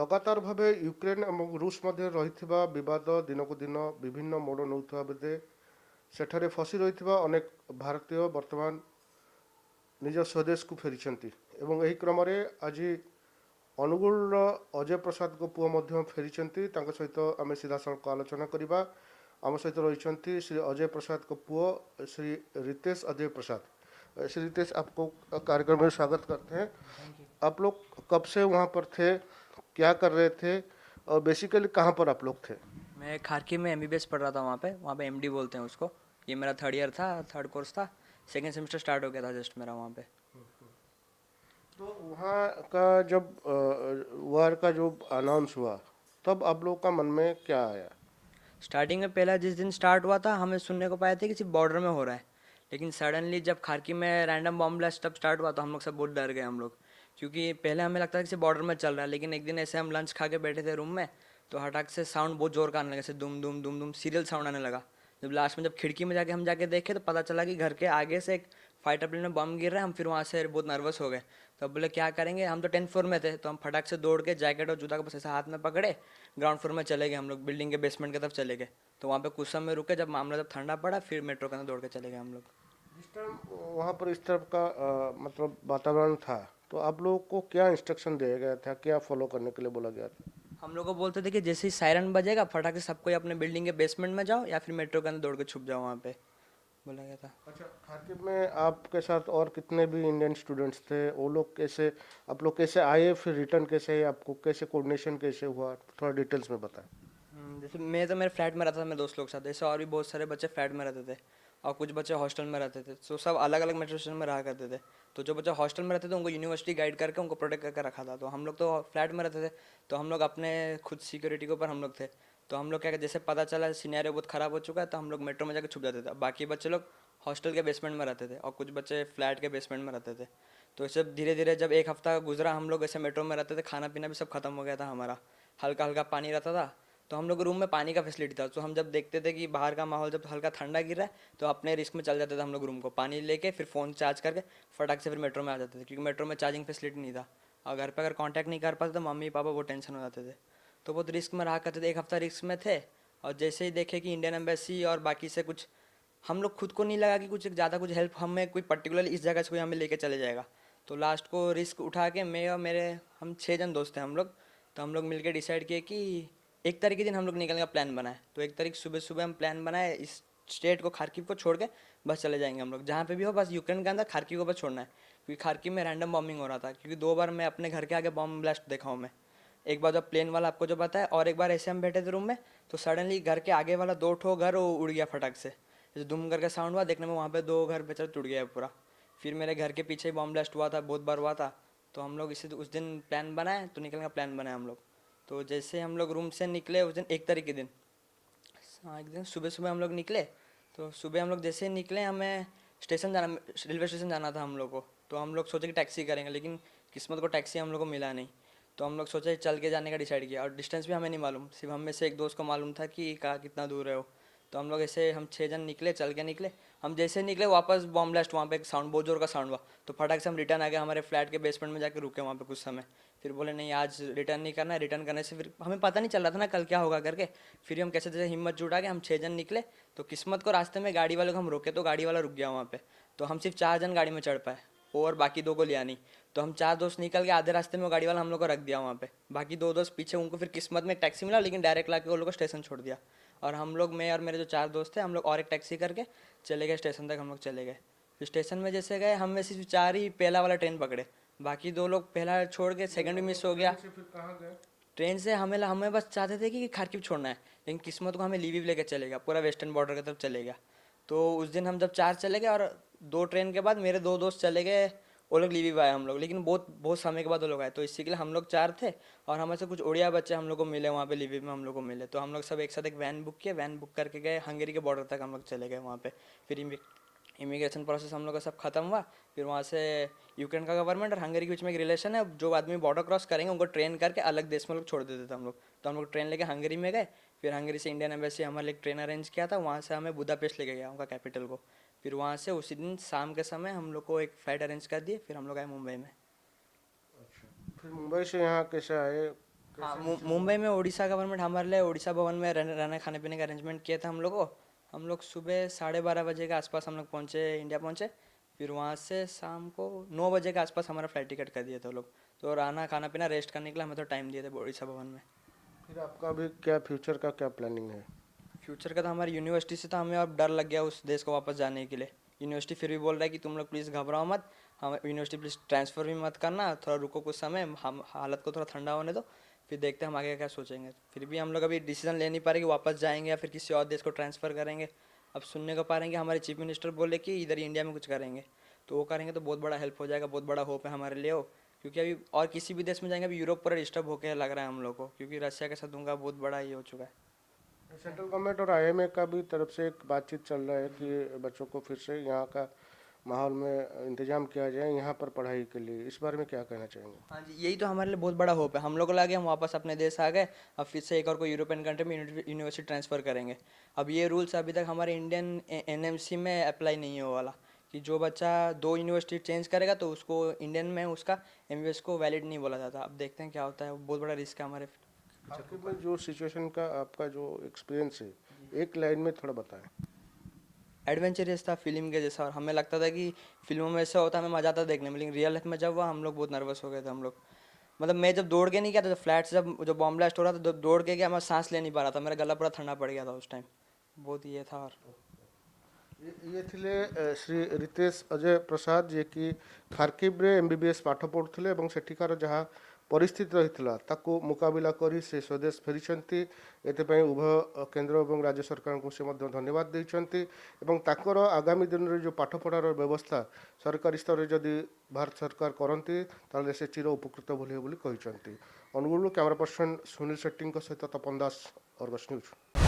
लगातार भाव युक्रेन और रुष मध्य रही बद दिनकू दिन विभिन्न मोड़ नौ सेठे फसी रही अनेक भारतीय बर्तमान निज स्वदेश को फेरी क्रम आज अनुगुल अजय प्रसाद को पुह फेरी सहित आम सीधा सड़क आलोचना करवा आम सहित रही श्री अजय प्रसाद को पुह श्री रितेश अजय प्रसाद श्री रितेश आपको कार्यक्रम में स्वागत करते हैं आप लोग कब से वहाँ पर थे क्या कर रहे थे और बेसिकली कहाँ पर आप लोग थे मैं खारकी में एम पढ़ रहा था वहाँ पे वहाँ पे एम बोलते हैं उसको ये मेरा थर्ड ईयर था थर्ड कोर्स था सेकेंड सेमेस्टर स्टार्ट हो गया था जस्ट मेरा वहाँ पे तो वहाँ का जब वार का जो अनाउंस हुआ तब आप लोग का मन में क्या आया स्टार्टिंग में पहला जिस दिन स्टार्ट हुआ था हमें सुनने को पाया था कि सिर्फ बॉर्डर में हो रहा है लेकिन सडनली जब खारकी में रैंडम बॉम्ब ब्लास्ट तब स्टार्ट हुआ तो हम लोग सब बहुत डर गए हम लोग क्योंकि पहले हमें लगता था कि बॉर्डर में चल रहा है लेकिन एक दिन ऐसे हम लंच खा के बैठे थे रूम में तो हटाक से साउंड बहुत जोर का आने लगा जैसे दुम दुम दुम दुम सीरियल साउंड आने लगा जब लास्ट में जब खिड़की में जाके हम जाके देखे तो पता चला कि घर के आगे से एक फाइटर प्लेन में बम गिर रहा है हम फिर वहाँ से बहुत नर्वस हो गए तो अब बोले क्या करेंगे हम तो टेंथ फ्लोर में थे तो हम फटाक से दौड़ के जैकेट और जूता को बस ऐसे हाथ में पकड़े ग्राउंड फ्लोर में चले गए हम लोग बिल्डिंग के बेसमेंट की तरफ चले गए तो वहाँ पे कुछ समय रुके जब मामला जब ठंडा पड़ा फिर मेट्रो के अंदर दौड़ के चले गए हम लोग जिस टाइम वहाँ पर इस तरफ का मतलब वातावरण था तो आप लोगों को क्या इंस्ट्रक्शन दिया गया था क्या फॉलो करने के लिए बोला गया था हम लोग को बोलते थे कि जैसे ही सायरन बजेगा फटाके सब कोई अपने बिल्डिंग के बेसमेंट में जाओ या फिर मेट्रो के अंदर दौड़ के छुप जाओ वहाँ पे बोला गया था अच्छा खाकिब में आपके साथ और कितने भी इंडियन स्टूडेंट्स थे वो लोग कैसे आप लोग कैसे आए फिर रिटर्न कैसे आपको कैसे कोऑर्डिनेशन कैसे हुआ थोड़ा डिटेल्स में बताएं हम्म, जैसे मैं तो मेरे फ्लैट में रहता था मेरे दोस्त लोग साथ ऐसे और भी बहुत सारे बच्चे फ्लैट में रहते थे और कुछ बच्चे हॉस्टल में रहते थे तो सब अलग अलग मेट्रो स्टेशन में रहा करते थे तो जो बच्चे हॉस्टल में रहते थे उनको यूनिवर्सिटी गाइड करके उनको प्रोटेक्ट करके रखा था तो हम लोग तो फ्लैट में रहते थे तो हम लोग अपने खुद सिक्योरिटी के ऊपर हम लोग थे तो हम लोग क्या जैसे पता चला सीनियर बहुत ख़राब हो चुका है तो हम लोग मेट्रो में जाकर छुप जाते थे बाकी बच्चे लोग हॉस्टल के बेसमेंट में रहते थे और कुछ बच्चे फ्लैट के बेसमेंट में रहते थे तो ऐसे धीरे धीरे जब एक हफ्ता गुजरा हम लोग ऐसे मेट्रो में रहते थे खाना पीना भी सब खत्म हो गया था हमारा हल्का हल्का पानी रहता था तो हम लोग रूम में पानी का फैसिलिटी था तो हम जब देखते थे कि बाहर का माहौल जब हल्का ठंडा गिर रहा है तो अपने रिस्क में चल जाते थे हम लोग रूम को पानी लेके फिर फ़ोन चार्ज करके फटाक से फिर मेट्रो में आ जाते थे क्योंकि मेट्रो में चार्जिंग फैसिलिटी नहीं था और घर पर अगर कॉन्टैक्ट नहीं कर पाते तो मम्मी पापा वो टेंशन हो जाते थे तो बहुत रिस्क में रहा करते थे एक हफ्ता रिस्क में थे और जैसे ही देखे कि इंडियन एम्बेसी और बाकी से कुछ हम लोग खुद को नहीं लगा कि कुछ ज़्यादा कुछ हेल्प हमें कोई पर्टिकुलर इस जगह से कोई हमें लेके चले जाएगा तो लास्ट को रिस्क उठा के मैं और मेरे हम छः जन दोस्त हैं हम लोग तो हम लोग मिलके डिसाइड किए कि एक तारीख के दिन हम लोग निकलने का प्लान बनाए तो एक तारीख सुबह सुबह हम प्लान बनाए इस स्टेट को खारकीव को छोड़ के बस चले जाएंगे हम लोग जहाँ पे भी हो बस यूक्रेन के अंदर खारकीव को बस छोड़ना है क्योंकि खारकीव में रैंडम बॉम्बिंग हो रहा था क्योंकि दो बार मैं अपने घर के आगे बॉम्ब ब्लास्ट देखा हूँ मैं एक बार जब प्लेन वाला आपको जो बताया और एक बार ऐसे हम बैठे थे रूम में तो सडनली घर के आगे वाला दो ठो घर वो उड़ गया फटाक से जो दुम करके साउंड हुआ देखने में वहाँ पर दो घर बेचारा टूट गया पूरा फिर मेरे घर के पीछे बॉम्ब ब्लास्ट हुआ था बहुत बार हुआ था तो हम लोग इसे उस दिन प्लान बनाए तो निकलने का प्लान बनाए हम लोग तो जैसे हम लोग रूम से निकले उस दिन एक तारीख के दिन हाँ एक दिन सुबह सुबह हम लोग निकले तो सुबह हम लोग जैसे निकले हमें स्टेशन जाना रेलवे स्टेशन जाना था हम लोग को तो हम लोग सोचे कि टैक्सी करेंगे लेकिन किस्मत को टैक्सी हम लोग को मिला नहीं तो हम लोग सोचे चल के जाने का डिसाइड किया और डिस्टेंस भी हमें नहीं मालूम सिर्फ हम में से एक दोस्त को मालूम था कि कहाँ कितना दूर है वो तो हम लोग ऐसे हम छः जन निकले चल के निकले हम जैसे निकले वापस बॉम्ब ब्लास्ट वहाँ पे एक साउंड बहुत जोर का साउंड हुआ तो फटाक से हम रिटर्न आ गए हमारे फ्लैट के बेसमेंट में जाकर रुके वहाँ पे कुछ समय फिर बोले नहीं आज रिटर्न नहीं करना है रिटर्न करने से फिर हमें पता नहीं चल रहा था ना कल क्या होगा करके फिर हम कैसे जैसे हिम्मत जुटा के हम छः जन निकले तो किस्मत को रास्ते में गाड़ी वाले को हम रोके तो गाड़ी वाला रुक गया वहाँ पर तो हम सिर्फ चार जन गाड़ी में चढ़ पाए और बाकी दो को लिया नहीं तो हम चार दोस्त निकल के आधे रास्ते में गाड़ी वाला हम लोग को रख दिया वहाँ पे बाकी दो दोस्त पीछे उनको फिर किस्मत में टैक्सी मिला लेकिन डायरेक्ट ला के वो लोग को स्टेशन छोड़ दिया और हम लोग मैं और मेरे जो चार दोस्त थे हम लोग और एक टैक्सी करके चले गए स्टेशन तक हम लोग चले गए फिर स्टेशन में जैसे गए हम वैसे चार ही पहला वाला ट्रेन पकड़े बाकी दो लोग पहला छोड़ के सेकंड भी मिस हो गया ट्रेन से हमें हमें बस चाहते थे कि खारकिप छोड़ना है लेकिन किस्मत को हमें लीवी लेकर चलेगा पूरा वेस्टर्न बॉर्डर की तरफ चलेगा तो उस दिन हम जब चार चले गए और दो ट्रेन के बाद मेरे दो दोस्त चले गए वो लोग लीवी आए हम लोग लेकिन बहुत बहुत समय के बाद वो लोग आए तो इसी के लिए हम लोग चार थे और हमें से कुछ उड़िया बच्चे हम लोग को मिले वहाँ पे लीवी में हम लोग को मिले तो हम लोग सब एक साथ एक वैन बुक किया वैन बुक करके गए हंगेरी के बॉर्डर तक हम लोग चले गए वहाँ पे फिर इमिग्रेशन प्रोसेस हम लोग का सब खत्म हुआ फिर वहाँ से यूक्रेन का गवर्नमेंट और हंगरी के बीच में एक रिलेशन है जो आदमी बॉर्डर क्रॉस करेंगे उनको ट्रेन करके अलग देश में लोग छोड़ देते थे हम लोग तो हम लोग ट्रेन लेके हंगरी में गए फिर हंगरी से इंडियन एम्बेसी हमारे लिए ट्रेन अरेंज किया था वहाँ से हमें बुदापेस्ट लेके गया उनका कैपिटल को फिर वहाँ से उसी दिन शाम के समय हम लोग को एक फ्लाइट अरेंज कर दिए फिर हम लोग आए मुंबई में अच्छा, फिर मुंबई से यहाँ कैसे आए हाँ मुंबई में उड़ीसा गवर्नमेंट हमारे लिए उड़ीसा भवन में रहने खाने पीने का अरेंजमेंट किया था हम लोग को हम लोग सुबह साढ़े बारह बजे के आसपास हम लोग पहुँचे इंडिया पहुँचे फिर वहाँ से शाम को नौ बजे के आसपास हमारा फ्लाइट टिकट कर दिए थे लोग तो रहना खाना पीना रेस्ट करने के लिए हमें तो टाइम दिए थे बोड़ीसा भवन में फिर आपका अभी क्या फ्यूचर का क्या प्लानिंग है फ्यूचर का तो हमारी यूनिवर्सिटी से तो हमें अब डर लग गया उस देश को वापस जाने के लिए यूनिवर्सिटी फिर भी बोल रहा है कि तुम लोग प्लीज़ घबराओ मत हम यूनिवर्सिटी प्लीज़ ट्रांसफ़र भी मत करना थोड़ा रुको कुछ समय हम हालत को थोड़ा ठंडा होने दो फिर देखते हैं हम आगे क्या सोचेंगे फिर भी हम लोग अभी डिसीजन ले नहीं पा रहे कि वापस जाएंगे या फिर किसी और देश को ट्रांसफ़र करेंगे अब सुनने को पा रहे हैं कि हमारे चीफ मिनिस्टर बोले कि इधर इंडिया में कुछ करेंगे तो वो करेंगे तो बहुत बड़ा हेल्प हो जाएगा बहुत बड़ा होप है हमारे लिए क्योंकि अभी और किसी भी देश में जाएंगे अभी यूरोप पूरा डिस्टर्ब होकर लग रहा है हम लोग को क्योंकि रशिया के साथ उनका बहुत बड़ा ये हो चुका है सेंट्रल गवर्नमेंट और आई e का भी तरफ से एक बातचीत चल रहा है कि बच्चों को फिर से यहाँ का माहौल में इंतजाम किया जाए यहाँ पर पढ़ाई के लिए इस बारे में क्या कहना चाहेंगे हाँ जी यही तो हमारे लिए बहुत बड़ा होप है हम लोग को लगे हम वापस अपने देश आ गए अब फिर से एक और कोई यूरोपियन कंट्री में यूनिवर्सिटी ट्रांसफ़र करेंगे अब ये रूल्स अभी तक हमारे इंडियन एन में अप्लाई नहीं हो वाला कि जो बच्चा दो यूनिवर्सिटी चेंज करेगा तो उसको इंडियन में उसका एम को वैलिड नहीं बोला जाता अब देखते हैं क्या होता है बहुत बड़ा रिस्क है हमारे जो सिचुएशन का आपका जो एक्सपीरियंस है एक लाइन में थोड़ा बताएं एडवेंचरियस था फिल्म के जैसा और हमें लगता था कि फिल्मों में ऐसा होता हमें मज़ा आता देखने में लेकिन रियल लाइफ में जब हुआ हम लोग बहुत नर्वस हो गए थे हम लोग मतलब मैं जब दौड़ के नहीं गया था जब फ्लैट जब जो बॉम्ब ब्लास्ट हो रहा था दौड़ के गया मैं सांस ले नहीं पा रहा था मेरा गला पूरा ठंडा पड़ गया था उस टाइम बहुत ये था और ये थे श्री रितेश अजय प्रसाद ଯିଏକି ଖାର୍କିବ୍ରେ ଏମ୍ ବି ବି ଏସ୍ ପାଠ ପଢ଼ୁଥିଲେ ଏବଂ ପରିସ୍ଥିତି ରହିଥିଲା ତାକୁ ମୁକାବିଲା କରି ସେ ସ୍ୱଦେଶ ଫେରିଛନ୍ତି ଏଥିପାଇଁ ଉଭୟ କେନ୍ଦ୍ର ଏବଂ ରାଜ୍ୟ ସରକାରଙ୍କୁ ସେ ମଧ୍ୟ ଧନ୍ୟବାଦ ଦେଇଛନ୍ତି ଏବଂ ତାଙ୍କର ଆଗାମୀ ଦିନରେ ଯେଉଁ ପାଠପଢ଼ାର ବ୍ୟବସ୍ଥା ସରକାରୀ ସ୍ତରରେ ଯଦି ଭାରତ ସରକାର କରନ୍ତି ତାହେଲେ ସେ ଚିର ଉପକୃତ ବୋଲି ବୋଲି କହିଛନ୍ତି ଅନୁଗୁଳରୁ କ୍ୟାମେରା ପର୍ସନ ସୁନୀଲ ସେଟ୍ଟୀଙ୍କ ସହିତ ତପନ ଦାସ ଅର୍ଗସ୍ ନ୍ୟୁଜ୍